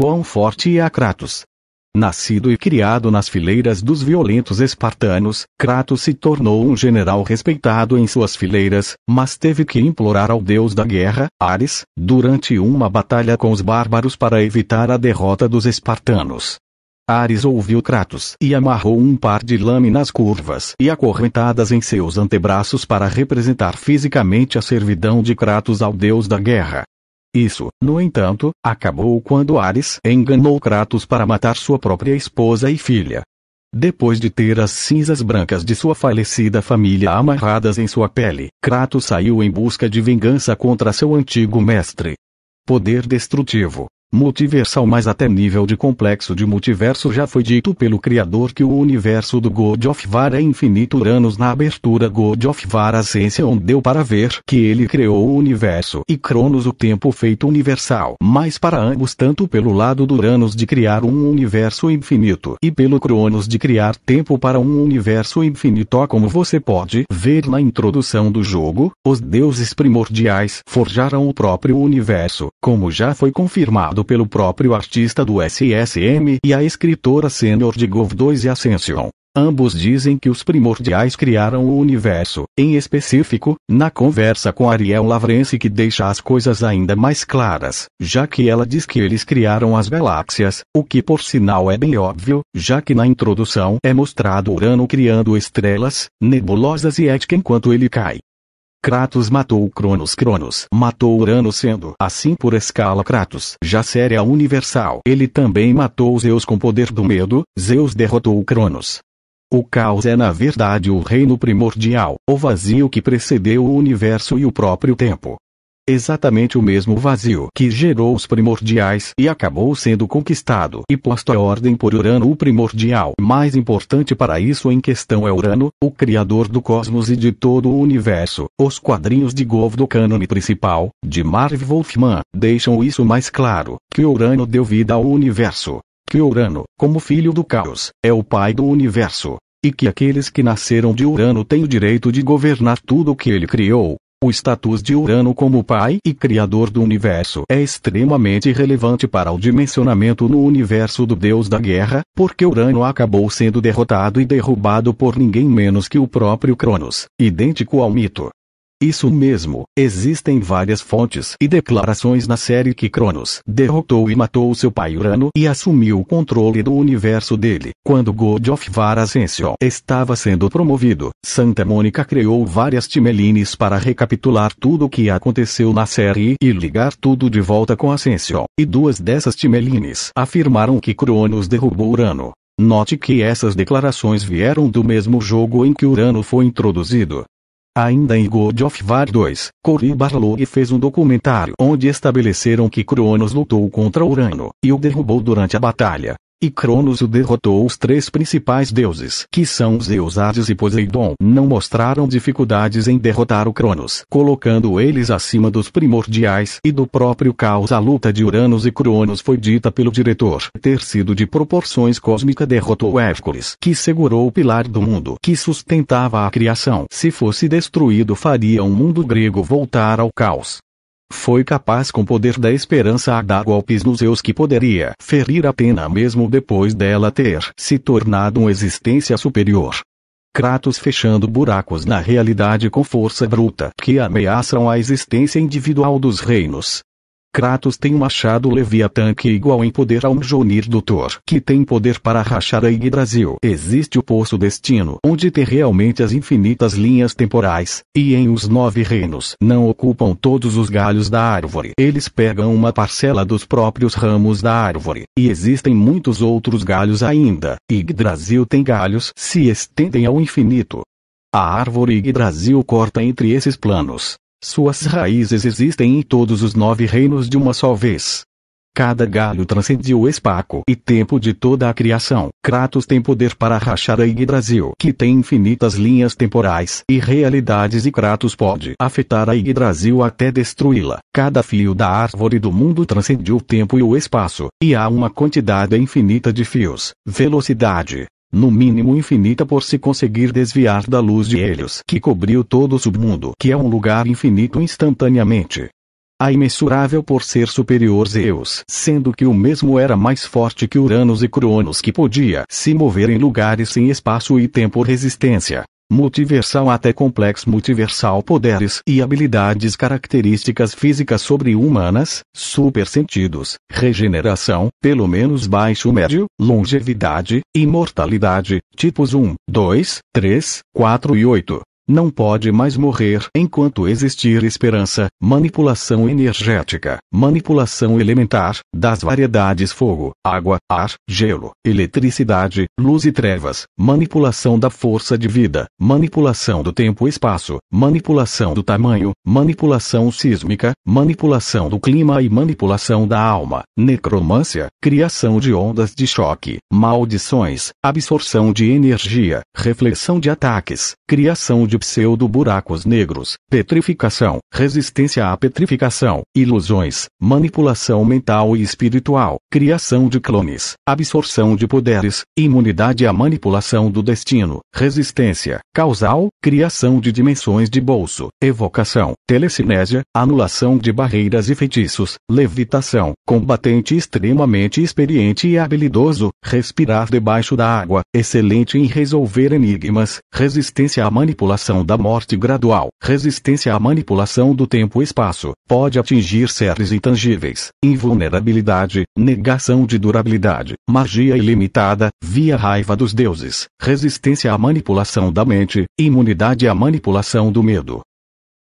Quão forte é Kratos! Nascido e criado nas fileiras dos violentos espartanos, Kratos se tornou um general respeitado em suas fileiras, mas teve que implorar ao deus da guerra, Ares, durante uma batalha com os bárbaros para evitar a derrota dos espartanos. Ares ouviu Kratos e amarrou um par de lâminas curvas e acorrentadas em seus antebraços para representar fisicamente a servidão de Kratos ao deus da guerra. Isso, no entanto, acabou quando Ares enganou Kratos para matar sua própria esposa e filha. Depois de ter as cinzas brancas de sua falecida família amarradas em sua pele, Kratos saiu em busca de vingança contra seu antigo mestre. Poder destrutivo multiversal mas até nível de complexo de multiverso já foi dito pelo criador que o universo do God of War é infinito Uranus na abertura God of War Ascension deu para ver que ele criou o universo e Cronos o tempo feito universal mas para ambos tanto pelo lado do Uranus de criar um universo infinito e pelo Cronos de criar tempo para um universo infinito como você pode ver na introdução do jogo os deuses primordiais forjaram o próprio universo como já foi confirmado pelo próprio artista do SSM e a escritora sênior de Gov2 e Ascension. Ambos dizem que os primordiais criaram o universo, em específico, na conversa com Ariel Lavrense que deixa as coisas ainda mais claras, já que ela diz que eles criaram as galáxias, o que por sinal é bem óbvio, já que na introdução é mostrado Urano criando estrelas, nebulosas e ética enquanto ele cai. Kratos matou Cronos Cronos matou Urano sendo assim por escala Kratos já séria universal. Ele também matou Zeus com poder do medo, Zeus derrotou Cronos. O caos é na verdade o reino primordial, o vazio que precedeu o universo e o próprio tempo. Exatamente o mesmo vazio que gerou os primordiais e acabou sendo conquistado e posto à ordem por Urano. O primordial mais importante para isso em questão é Urano, o criador do cosmos e de todo o universo. Os quadrinhos de Gov do cânone principal, de Marv Wolfman, deixam isso mais claro, que Urano deu vida ao universo. Que Urano, como filho do caos, é o pai do universo e que aqueles que nasceram de Urano têm o direito de governar tudo o que ele criou, o status de Urano como pai e criador do universo é extremamente relevante para o dimensionamento no universo do deus da guerra, porque Urano acabou sendo derrotado e derrubado por ninguém menos que o próprio Cronos, idêntico ao mito. Isso mesmo, existem várias fontes e declarações na série que Cronos derrotou e matou seu pai Urano e assumiu o controle do universo dele. Quando God of War Ascension estava sendo promovido, Santa Mônica criou várias timelines para recapitular tudo o que aconteceu na série e ligar tudo de volta com Ascension, e duas dessas timelines afirmaram que Cronos derrubou Urano. Note que essas declarações vieram do mesmo jogo em que Urano foi introduzido. Ainda em God of War 2, Cory Barlog fez um documentário onde estabeleceram que Cronos lutou contra Urano e o derrubou durante a batalha, e Cronos o derrotou os três principais deuses, que são os Hades e Poseidon, não mostraram dificuldades em derrotar o Cronos, colocando eles acima dos primordiais e do próprio caos. A luta de Uranos e Cronos foi dita pelo diretor ter sido de proporções cósmica derrotou Hércules, que segurou o pilar do mundo que sustentava a criação. Se fosse destruído faria o um mundo grego voltar ao caos. Foi capaz com poder da esperança a dar golpes nos eus que poderia ferir Atena mesmo depois dela ter se tornado uma existência superior. Kratos fechando buracos na realidade com força bruta que ameaçam a existência individual dos reinos. Kratos tem um machado Leviatã que é igual em poder a um Jonir Doutor, que tem poder para rachar a Yggdrasil. Existe o Poço Destino, onde tem realmente as infinitas linhas temporais, e em os nove reinos não ocupam todos os galhos da árvore. Eles pegam uma parcela dos próprios ramos da árvore, e existem muitos outros galhos ainda. Yggdrasil tem galhos, se estendem ao infinito. A árvore Yggdrasil corta entre esses planos, suas raízes existem em todos os nove reinos de uma só vez. Cada galho transcendiu o espaço e tempo de toda a criação. Kratos tem poder para rachar a Yggdrasil, que tem infinitas linhas temporais e realidades e Kratos pode afetar a Yggdrasil até destruí-la. Cada fio da árvore do mundo transcendiu o tempo e o espaço, e há uma quantidade infinita de fios, velocidade, no mínimo infinita por se conseguir desviar da luz de Helios que cobriu todo o submundo, que é um lugar infinito instantaneamente. A imensurável por ser superior Zeus, sendo que o mesmo era mais forte que Uranos e Cronos que podia se mover em lugares sem espaço e tempo resistência, multiversal até complexo multiversal poderes e habilidades características físicas sobre-humanas, supersentidos, regeneração, pelo menos baixo médio, longevidade, imortalidade, tipos 1, 2, 3, 4 e 8. Não pode mais morrer enquanto existir esperança, manipulação energética, manipulação elementar, das variedades fogo, água, ar, gelo, eletricidade, luz e trevas, manipulação da força de vida, manipulação do tempo-espaço, manipulação do tamanho, manipulação sísmica, manipulação do clima e manipulação da alma, necromância, criação de ondas de choque, maldições, absorção de energia, reflexão de ataques, criação de pseudo-buracos negros, petrificação, resistência à petrificação, ilusões, manipulação mental e espiritual, criação de clones, absorção de poderes, imunidade à manipulação do destino, resistência, causal, criação de dimensões de bolso, evocação, telecinésia, anulação de barreiras e feitiços, levitação, combatente extremamente experiente e habilidoso, respirar debaixo da água, excelente em resolver enigmas, resistência à manipulação proteção da morte gradual, resistência à manipulação do tempo-espaço, pode atingir seres intangíveis, invulnerabilidade, negação de durabilidade, magia ilimitada, via raiva dos deuses, resistência à manipulação da mente, imunidade à manipulação do medo,